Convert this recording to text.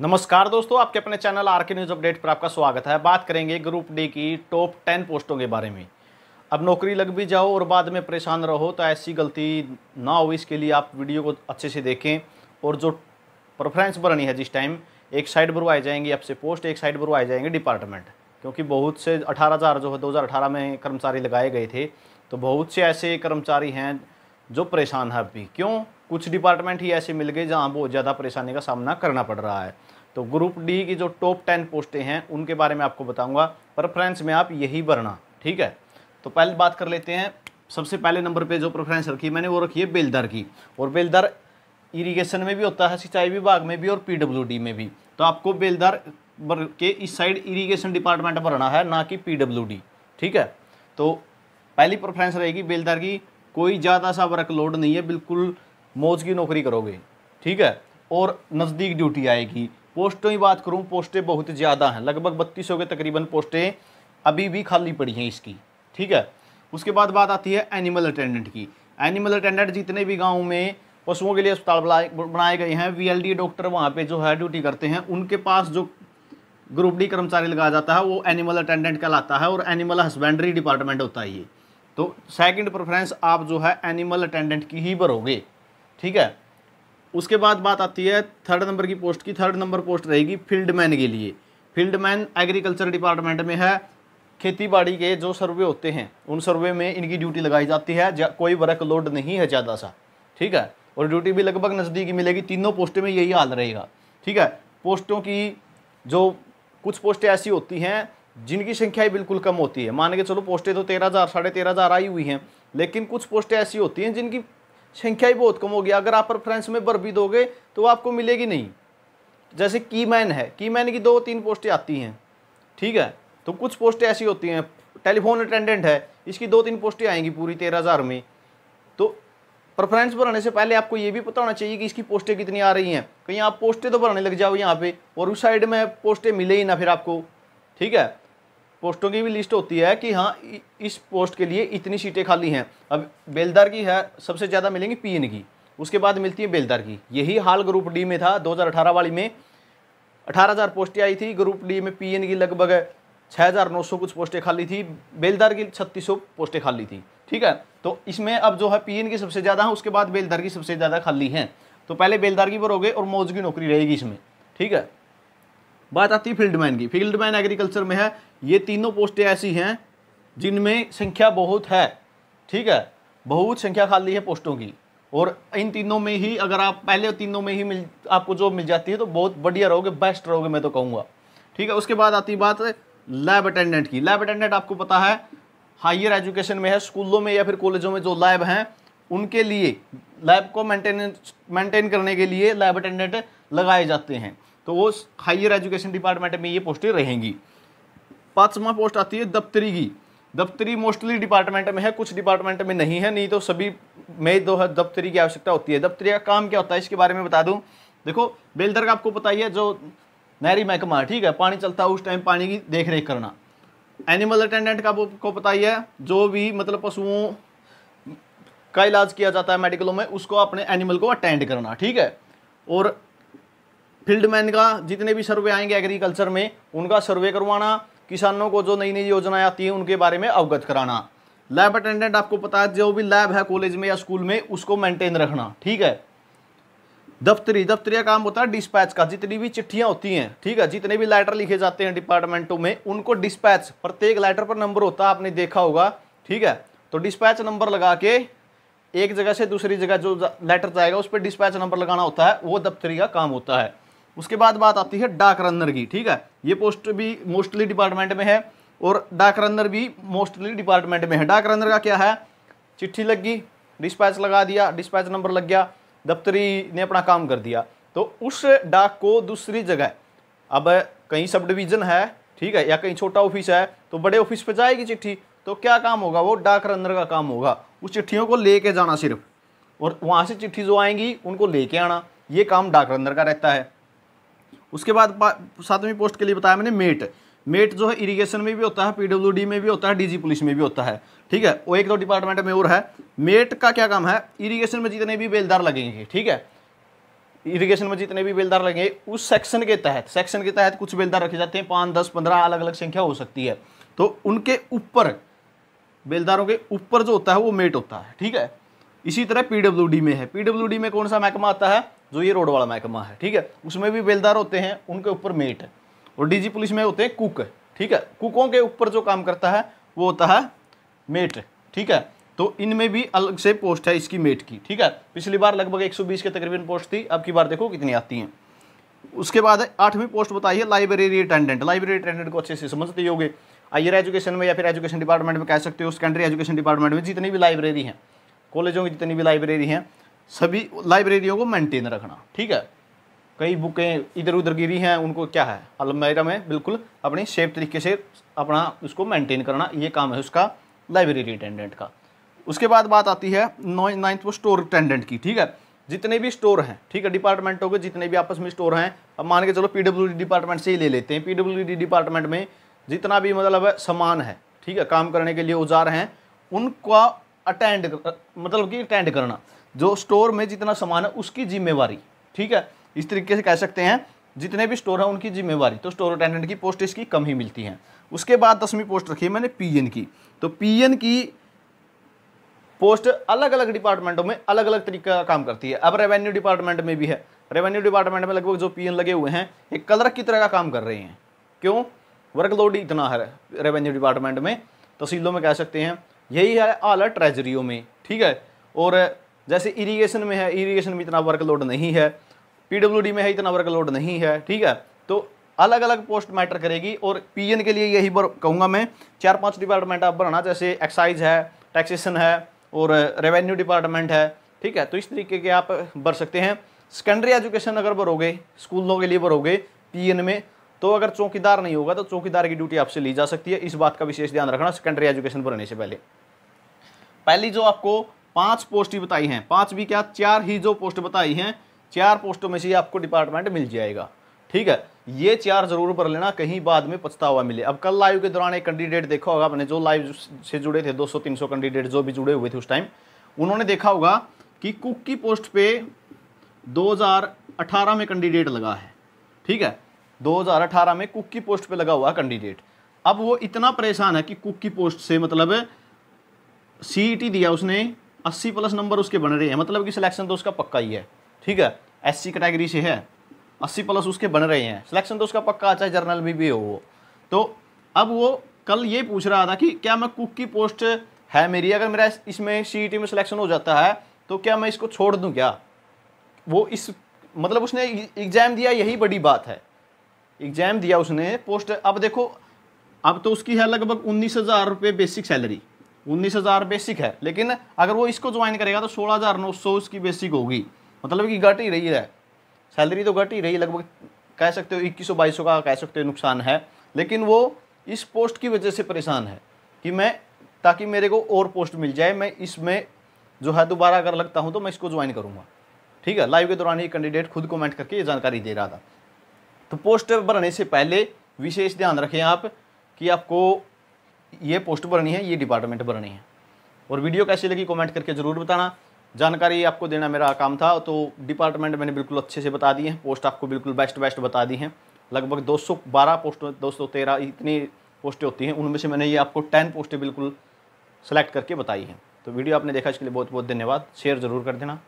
नमस्कार दोस्तों आपके अपने channel R K news update पर आपका स्वागत है बात करेंगे ग्रुप डी की टॉप टेन पोस्टों के बारे में अब नौकरी लग भी जाओ और बाद में परेशान रहो तो ऐसी गलती ना हो इसके लिए आप वीडियो को अच्छे से देखें और जो प्रेफरेंस बननी है जिस टाइम एक साइड बुरवाए जाएंगे आपसे पोस्ट एक साइड बुरवाए जाएंगे डिपार्टमेंट क्योंकि बहुत से अठारह जो है दो में कर्मचारी लगाए गए थे तो बहुत से ऐसे कर्मचारी हैं जो परेशान है अभी क्यों कुछ डिपार्टमेंट ही ऐसे मिल गए जहाँ बहुत ज़्यादा परेशानी का सामना करना पड़ रहा है तो ग्रुप डी की जो टॉप टेन पोस्टें हैं उनके बारे में आपको बताऊंगा प्रेफरेंस में आप यही भरना ठीक है तो पहले बात कर लेते हैं सबसे पहले नंबर पे जो प्रेफरेंस रखी मैंने वो रखी है बेलदार की और बेलदार इरिगेशन में भी होता है सिंचाई विभाग में भी और पी में भी तो आपको बेलदार के इस साइड इरीगेशन डिपार्टमेंट भरना है ना कि पी ठीक है तो पहली प्रेफरेंस रहेगी बेलदार की कोई ज़्यादा सा वर्कलोड नहीं है बिल्कुल मौज की नौकरी करोगे ठीक है और नज़दीक ड्यूटी आएगी पोस्टों की बात करूँ पोस्टें बहुत ज़्यादा हैं लगभग बत्तीस के तकरीबन पोस्टें अभी भी खाली पड़ी हैं इसकी ठीक है उसके बाद बात आती है एनिमल अटेंडेंट की एनिमल अटेंडेंट जितने भी गाँव में पशुओं के लिए अस्पताल बनाए गए हैं वीएलडी डॉक्टर वहाँ पे जो है ड्यूटी करते हैं उनके पास जो ग्रुप डी कर्मचारी लगाया जाता है वो एनिमल अटेंडेंट कहलाता है और एनिमल हस्बेंड्री डिपार्टमेंट होता है ये तो सेकंड प्रेफरेंस आप जो है एनिमल अटेंडेंट की ही भरोगे ठीक है उसके बाद बात आती है थर्ड नंबर की पोस्ट की थर्ड नंबर पोस्ट रहेगी फील्ड मैन के लिए फील्डमैन एग्रीकल्चर डिपार्टमेंट में है खेतीबाड़ी के जो सर्वे होते हैं उन सर्वे में इनकी ड्यूटी लगाई जाती है जा, कोई वर्क लोड नहीं है ज़्यादा सा ठीक है और ड्यूटी भी लगभग नज़दीकी मिलेगी तीनों पोस्टों में यही हाल रहेगा ठीक है पोस्टों की जो कुछ पोस्टें ऐसी होती हैं जिनकी संख्या बिल्कुल कम होती है मान के चलो पोस्टें तो तेरह हज़ार साढ़े तेरह हज़ार आई हुई हैं लेकिन कुछ पोस्टें ऐसी होती हैं जिनकी संख्या ही बहुत कम होगी अगर आप प्रेफरेंस में भर भी दोगे तो आपको मिलेगी नहीं जैसे की मैन है की मैन की दो तीन पोस्टें आती हैं ठीक है तो कुछ पोस्टें ऐसी होती हैं टेलीफोन अटेंडेंट है इसकी दो तीन पोस्टें आएंगी पूरी तेरह हज़ार में तो प्रेफरेंस भरने से पहले आपको ये भी पता होना चाहिए कि इसकी पोस्टें कितनी आ रही हैं कहीं आप पोस्टें तो भरने लग जाओ यहाँ पे और उस साइड में पोस्टें मिले ही ना फिर आपको ठीक है पोस्टों की भी लिस्ट होती है कि हाँ इस पोस्ट के लिए इतनी सीटें खाली हैं अब बेलदार की है सबसे ज़्यादा मिलेंगी पीएन की उसके बाद मिलती है बेलदार की यही हाल ग्रुप डी में था 2018 वाली में 18000 पोस्टें आई थी ग्रुप डी में पी की लगभग 6900 कुछ पोस्टें खाली थी बेलदार की सौ पोस्टें खाली थी ठीक है तो इसमें अब जो है पी की सबसे ज़्यादा है उसके बाद बेलदार की सबसे ज़्यादा खाली हैं तो पहले बेलदार की गए और मौज की नौकरी रहेगी इसमें ठीक है बात आती है फील्डमैन की फील्डमैन एग्रीकल्चर में है ये तीनों पोस्टें ऐसी हैं जिनमें संख्या बहुत है ठीक है बहुत संख्या खाली है पोस्टों की और इन तीनों में ही अगर आप पहले तीनों में ही मिल आपको जॉब मिल जाती है तो बहुत बढ़िया रहोगे बेस्ट रहोगे मैं तो कहूँगा ठीक है उसके बाद आती है बात लैब अटेंडेंट की लैब अटेंडेंट आपको पता है हायर एजुकेशन में है स्कूलों में या फिर कॉलेजों में जो लैब हैं उनके लिए लैब को मेंटेनेंस मेंटेन करने के लिए लैब अटेंडेंट लगाए जाते हैं तो वो हायर एजुकेशन डिपार्टमेंट में ये पोस्टें रहेंगी पाँचवा पोस्ट आती है दफ्तरी की दफ्तरी मोस्टली डिपार्टमेंट में है कुछ डिपार्टमेंट में नहीं है नहीं तो सभी में दो दफ्तरी की आवश्यकता होती है दफ्तरी का काम क्या होता है इसके बारे में बता दूँ देखो बेलदर का आपको पता ही है जो नहरी महकमा ठीक है पानी चलता है उस टाइम पानी की देख रेख करना एनिमल अटेंडेंट का आपको पता ही है जो भी मतलब पशुओं का इलाज किया जाता है मेडिकलों में उसको अपने एनिमल को अटेंड करना ठीक है और फील्डमैन का जितने भी सर्वे आएंगे एग्रीकल्चर में उनका सर्वे करवाना किसानों को जो नई नई योजनाएं आती हैं उनके बारे में अवगत कराना लैब अटेंडेंट आपको पता है जो भी लैब है कॉलेज में या स्कूल में उसको मेंटेन रखना ठीक है दफ्तरी दफ्तरी काम होता है डिस्पैच का जितनी भी चिट्ठियां होती हैं ठीक है जितने भी लेटर लिखे जाते हैं डिपार्टमेंटों में उनको डिस्पैच प्रत्येक लेटर पर नंबर होता है आपने देखा होगा ठीक है तो डिस्पैच नंबर लगा के एक जगह से दूसरी जगह जो लेटर जाएगा उस पर डिस्पैच नंबर लगाना होता है वो दफ्तरी का काम होता है उसके बाद बात आती है डाक रनर की ठीक है ये पोस्ट भी मोस्टली डिपार्टमेंट में है और डाक रनर भी मोस्टली डिपार्टमेंट में है डाक रनर का क्या है चिट्ठी लग गई डिस्पैच लगा दिया डिस्पैच नंबर लग गया दफ्तरी ने अपना काम कर दिया तो उस डाक को दूसरी जगह अब कहीं सब डिवीज़न है ठीक है या कहीं छोटा ऑफिस है तो बड़े ऑफिस पर जाएगी चिट्ठी तो क्या काम होगा वो डाक रनर का काम होगा उस चिट्ठियों को ले जाना सिर्फ और वहाँ से चिट्ठी जो आएंगी उनको लेके आना ये काम डाक रनर का रहता है उसके बाद सातवीं पोस्ट के लिए बताया मैंने मेट मेट जो है इरिगेशन में भी होता है पीडब्ल्यूडी में भी होता है डीजी पुलिस में भी होता है ठीक है वो एक दो डिपार्टमेंट में और है मेट का क्या काम है इरिगेशन में जितने भी बेलदार लगेंगे ठीक है इरिगेशन में जितने भी बेलदार लगेंगे उस सेक्शन के तहत सेक्शन के तहत कुछ बेलदार रखे जाते हैं पाँच दस पंद्रह अलग अलग संख्या हो सकती है तो उनके ऊपर बेलदारों के ऊपर जो होता है वो मेट होता है ठीक है इसी तरह पीडब्ल्यूडी में है पीडब्ल्यूडी में कौन सा महकमा आता है जो ये रोड वाला महकमा है ठीक है उसमें भी बेलदार होते हैं उनके ऊपर मेट और डीजी पुलिस में होते हैं कुक ठीक है कुकों के ऊपर जो काम करता है वो होता है मेट ठीक है तो इनमें भी अलग से पोस्ट है इसकी मेट की ठीक है पिछली बार लगभग 120 के तकरीबन पोस्ट थी अब की बार देखो कितनी आती हैं उसके बाद आठवीं पोस्ट बताइए लाइब्रेरी अटेंडेंट लाइब्रेरी अटेंडेंट को अच्छे से समझते ही होगे हायर एजुकेशन में या फिर एजुकेशन डिपार्टमेंट में कह सकते हो सेकेंडरी एजुकेशन डिपार्टमेंट में जितनी भी लाइब्रेरी हैं कॉलेजों की जितनी भी लाइब्रेरी हैं सभी लाइब्रेरियों को मेंटेन रखना ठीक है कई बुकें इधर उधर गिरी हैं उनको क्या है अलमेरा में बिल्कुल अपनी सेफ तरीके से अपना उसको मेंटेन करना ये काम है उसका लाइब्रेरी अटेंडेंट का उसके बाद बात आती है नौ नाइन्थ स्टोर अटेंडेंट की ठीक है जितने भी स्टोर हैं ठीक है डिपार्टमेंटों के जितने भी आपस में स्टोर हैं अब मान के चलो पी डिपार्टमेंट से ही ले लेते हैं पी डिपार्टमेंट में जितना भी मतलब सामान है ठीक है काम करने के लिए औजार हैं उनका अटेंड मतलब कि अटेंड करना जो स्टोर में जितना सामान है उसकी जिम्मेवारी ठीक है इस तरीके से कह सकते हैं जितने भी स्टोर हैं उनकी जिम्मेवारी तो स्टोर अटेंडेंट की पोस्ट इसकी कम ही मिलती है उसके बाद दसवीं पोस्ट रखी है मैंने पीएन की तो पीएन की पोस्ट अलग अलग डिपार्टमेंटों में अलग अलग तरीके का काम करती है अब रेवेन्यू डिपार्टमेंट में भी है रेवेन्यू डिपार्टमेंट में लगभग जो पी लगे हुए हैं एक कलर की तरह का काम कर रहे हैं क्यों वर्कलोड इतना है रेवेन्यू डिपार्टमेंट में तहसीलों में कह सकते हैं यही है आल ट्रेजरियों में ठीक है और जैसे इरिगेशन में है इरिगेशन में इतना वर्कलोड नहीं है पीडब्ल्यूडी में है इतना वर्कलोड नहीं है ठीक है तो अलग अलग पोस्ट मैटर करेगी और पीएन के लिए यही कहूँगा मैं चार पाँच डिपार्टमेंट आप बनाना जैसे एक्साइज है टैक्सेशन है और रेवेन्यू डिपार्टमेंट है ठीक है तो इस तरीके के आप भर सकते हैं सेकेंडरी एजुकेशन अगर भरोगे स्कूलों के लिए भरोगे पीएन में तो अगर चौकीदार नहीं होगा तो चौकीदार की ड्यूटी आपसे ली जा सकती है इस बात का विशेष ध्यान रखना सेकेंडरी एजुकेशन भरने से पहले पहली जो आपको पांच पोस्ट बताई हैं पांच भी क्या चार ही जो पोस्ट बताई हैं चार पोस्टों में से आपको डिपार्टमेंट मिल जाएगा ठीक है ये चार जरूर भर लेना कहीं बाद में पछतावा मिले अब कल लाइव के दौरान एक कैंडिडेट देखा होगा अपने जो लाइव से जुड़े थे 200-300 कैंडिडेट जो भी जुड़े हुए थे उस टाइम उन्होंने देखा होगा कि कुक की पोस्ट पे 2018 में कैंडिडेट लगा है ठीक है 2018 में कुक की पोस्ट पे लगा हुआ कैंडिडेट अब वो इतना परेशान है कि कुक की पोस्ट से मतलब सी e दिया उसने अस्सी प्लस नंबर उसके बन रहे हैं मतलब कि सिलेक्शन तो उसका पक्का ही है ठीक है एस सी कैटेगरी से है अस्सी प्लस उसके बन रहे हैं सिलेक्शन तो उसका पक्का चाहे जर्नल भी हो वो तो अब वो कल ये पूछ रहा था कि क्या मैं कुक की पोस्ट है मेरी अगर मेरा इसमें सी e में सिलेक्शन हो जाता है तो क्या मैं इसको छोड़ दूँ क्या वो इस मतलब उसने एग्ज़ाम e, दिया यही बड़ी बात है एग्ज़ाम दिया उसने पोस्ट अब देखो अब तो उसकी है लगभग उन्नीस हज़ार रुपये बेसिक सैलरी उन्नीस हज़ार बेसिक है लेकिन अगर वो इसको ज्वाइन करेगा तो सोलह हज़ार नौ सौ उसकी बेसिक होगी मतलब कि घट ही रही है सैलरी तो घट ही रही लगभग कह सकते हो इक्कीस सौ बाईस सौ का कह सकते हो नुकसान है लेकिन वो इस पोस्ट की वजह से परेशान है कि मैं ताकि मेरे को और पोस्ट मिल जाए मैं इसमें जो है दोबारा अगर लगता हूँ तो मैं इसको ज्वाइन करूँगा ठीक है लाइव के दौरान ये कैंडिडेट खुद कमेंट करके ये जानकारी दे रहा था तो पोस्ट भरने से पहले विशेष ध्यान रखें आप कि आपको ये पोस्ट भरनी है ये डिपार्टमेंट भरनी है और वीडियो कैसी लगी कमेंट करके ज़रूर बताना जानकारी आपको देना मेरा काम था तो डिपार्टमेंट मैंने बिल्कुल अच्छे से बता दी हैं पोस्ट आपको बिल्कुल बेस्ट बेस्ट बता दी हैं लगभग 212 पोस्ट 213 इतनी पोस्टें होती हैं उनमें से मैंने ये आपको 10 पोस्टें बिल्कुल सेलेक्ट करके बताई हैं तो वीडियो आपने देखा इसके लिए बहुत बहुत धन्यवाद शेयर ज़रूर कर देना